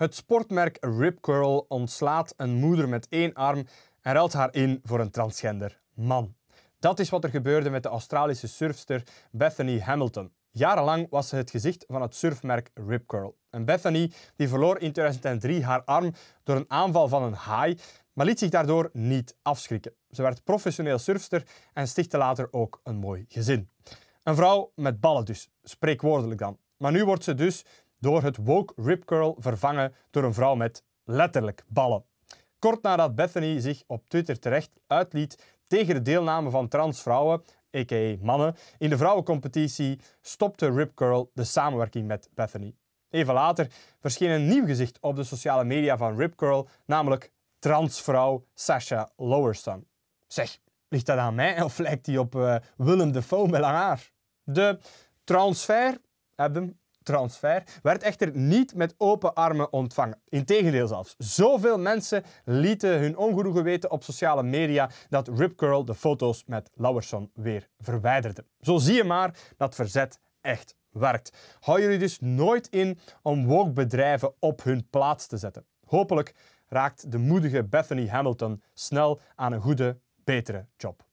Het sportmerk Rip Curl ontslaat een moeder met één arm en ruilt haar in voor een transgender man. Dat is wat er gebeurde met de Australische surfster Bethany Hamilton. Jarenlang was ze het gezicht van het surfmerk Rip Curl. En Bethany die verloor in 2003 haar arm door een aanval van een haai, maar liet zich daardoor niet afschrikken. Ze werd professioneel surfster en stichtte later ook een mooi gezin. Een vrouw met ballen dus, spreekwoordelijk dan. Maar nu wordt ze dus door het woke rip curl vervangen door een vrouw met letterlijk ballen. Kort nadat Bethany zich op Twitter terecht uitliet tegen de deelname van transvrouwen, a.k.a. mannen, in de vrouwencompetitie, stopte Rip Curl de samenwerking met Bethany. Even later verscheen een nieuw gezicht op de sociale media van Rip Curl, namelijk transvrouw Sasha Lowerson. Zeg, ligt dat aan mij of lijkt die op uh, Willem Dafoe met lang haar? De transfer, hebben transfer werd echter niet met open armen ontvangen. Integendeel zelfs. Zoveel mensen lieten hun ongenoegen weten op sociale media dat Rip Curl de foto's met Lauwerson weer verwijderde. Zo zie je maar dat verzet echt werkt. Hou jullie dus nooit in om wokbedrijven op hun plaats te zetten. Hopelijk raakt de moedige Bethany Hamilton snel aan een goede, betere job.